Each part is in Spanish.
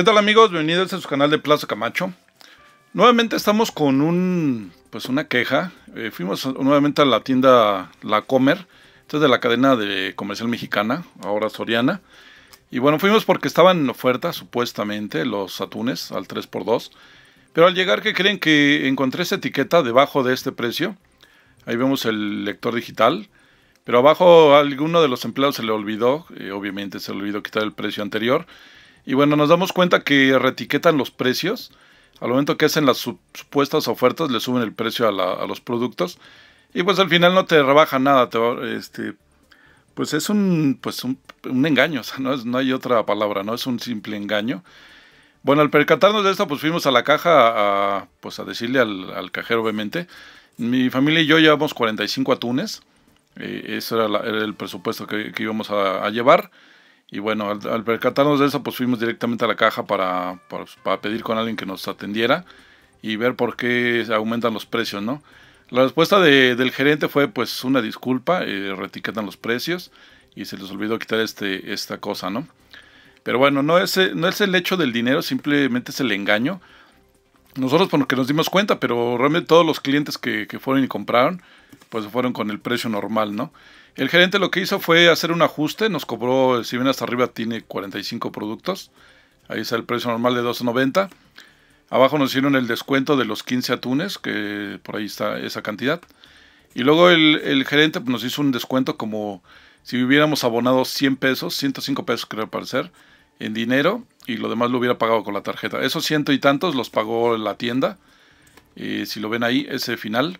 ¿Qué tal amigos? Bienvenidos a su canal de Plaza Camacho. Nuevamente estamos con un, pues una queja. Eh, fuimos nuevamente a la tienda La Comer, esta es de la cadena de comercial mexicana, ahora Soriana. Y bueno, fuimos porque estaban en oferta, supuestamente, los atunes al 3x2. Pero al llegar, ¿qué creen que encontré esa etiqueta debajo de este precio? Ahí vemos el lector digital. Pero abajo a alguno de los empleados se le olvidó, eh, obviamente se le olvidó quitar el precio anterior. Y bueno, nos damos cuenta que reetiquetan los precios. Al momento que hacen las supuestas ofertas, le suben el precio a, los productos. Y pues al final no te rebaja nada. este, pues es un, pues un, engaño, no, es, no hay otra palabra, ¿no? Es un simple engaño. Bueno, al percatarnos de esto, pues fuimos a la caja a, pues a decirle al, cajero, obviamente. Mi familia y yo llevamos 45 atunes. Eh, ese era, el presupuesto que, íbamos a, a llevar. Y bueno, al, percatarnos de eso, pues fuimos directamente a la caja para, para, pedir con alguien que nos atendiera y ver por qué aumentan los precios, ¿no? La respuesta del gerente fue pues una disculpa, eh, los precios y se les olvidó quitar este, esta cosa, ¿no? Pero bueno, no es, no es el hecho del dinero, simplemente es el engaño. Nosotros por lo que nos dimos cuenta, pero realmente todos los clientes que, fueron y compraron, pues fueron con el precio normal, ¿no? El gerente lo que hizo fue hacer un ajuste, nos cobró, si ven hasta arriba tiene 45 productos, ahí está el precio normal de 2.90. Abajo nos hicieron el descuento de los 15 atunes, que por ahí está esa cantidad. Y luego el, el gerente pues, nos hizo un descuento como si hubiéramos abonado 100 pesos, 105 pesos creo parecer, en dinero y lo demás lo hubiera pagado con la tarjeta. Esos ciento y tantos los pagó la tienda. si lo ven ahí, ese final.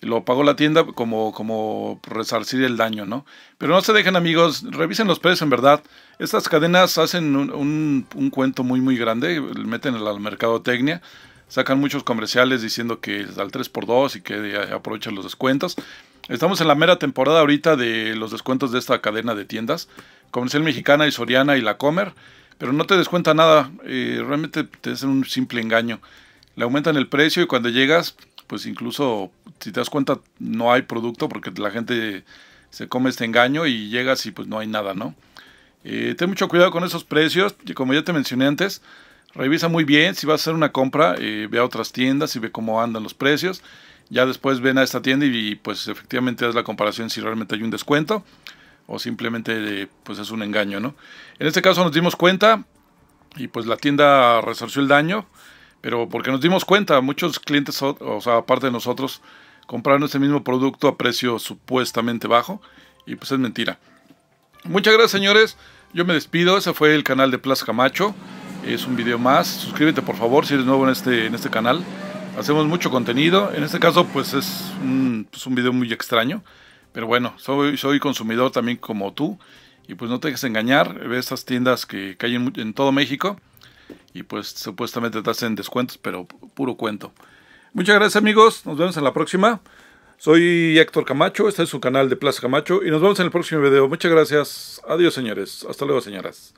Lo pagó la tienda como, como resarcir el daño, ¿no? Pero no se dejen amigos, revisen los precios en verdad. Estas cadenas hacen un, cuento muy muy grande, meten al mercado Tecnia sacan muchos comerciales diciendo que es al 3x2 y que aprovechan los descuentos. Estamos en la mera temporada ahorita de los descuentos de esta cadena de tiendas, Comercial Mexicana y Soriana y La Comer pero no te descuenta nada, eh, realmente te hacen un simple engaño. Le aumentan el precio y cuando llegas, pues incluso si te das cuenta no hay producto porque la gente se come este engaño y llegas y pues no hay nada, ¿no? Eh, ten mucho cuidado con esos precios, y como ya te mencioné antes, revisa muy bien si vas a hacer una compra, eh, ve a otras tiendas y ve cómo andan los precios. Ya después ven a esta tienda y, pues efectivamente haz la comparación si realmente hay un descuento o simplemente pues es un engaño, ¿no? En este caso nos dimos cuenta y pues la tienda resarció el daño, pero porque nos dimos cuenta, muchos clientes, o sea, aparte de nosotros, compraron este mismo producto a precio supuestamente bajo y pues es mentira. Muchas gracias señores, yo me despido, ese fue el canal de Plaza Camacho, es un video más, suscríbete por favor si eres nuevo en este, en este canal, hacemos mucho contenido, en este caso pues es un pues, video muy extraño, pero bueno, soy, soy consumidor también como tú. Y pues no te dejes engañar, ve estas tiendas que, caen en, todo México. Y pues supuestamente te hacen descuentos, pero puro cuento. Muchas gracias amigos, nos vemos en la próxima. Soy Héctor Camacho, este es su canal de Plaza Camacho y nos vemos en el próximo video. Muchas gracias, adiós señores, hasta luego señoras.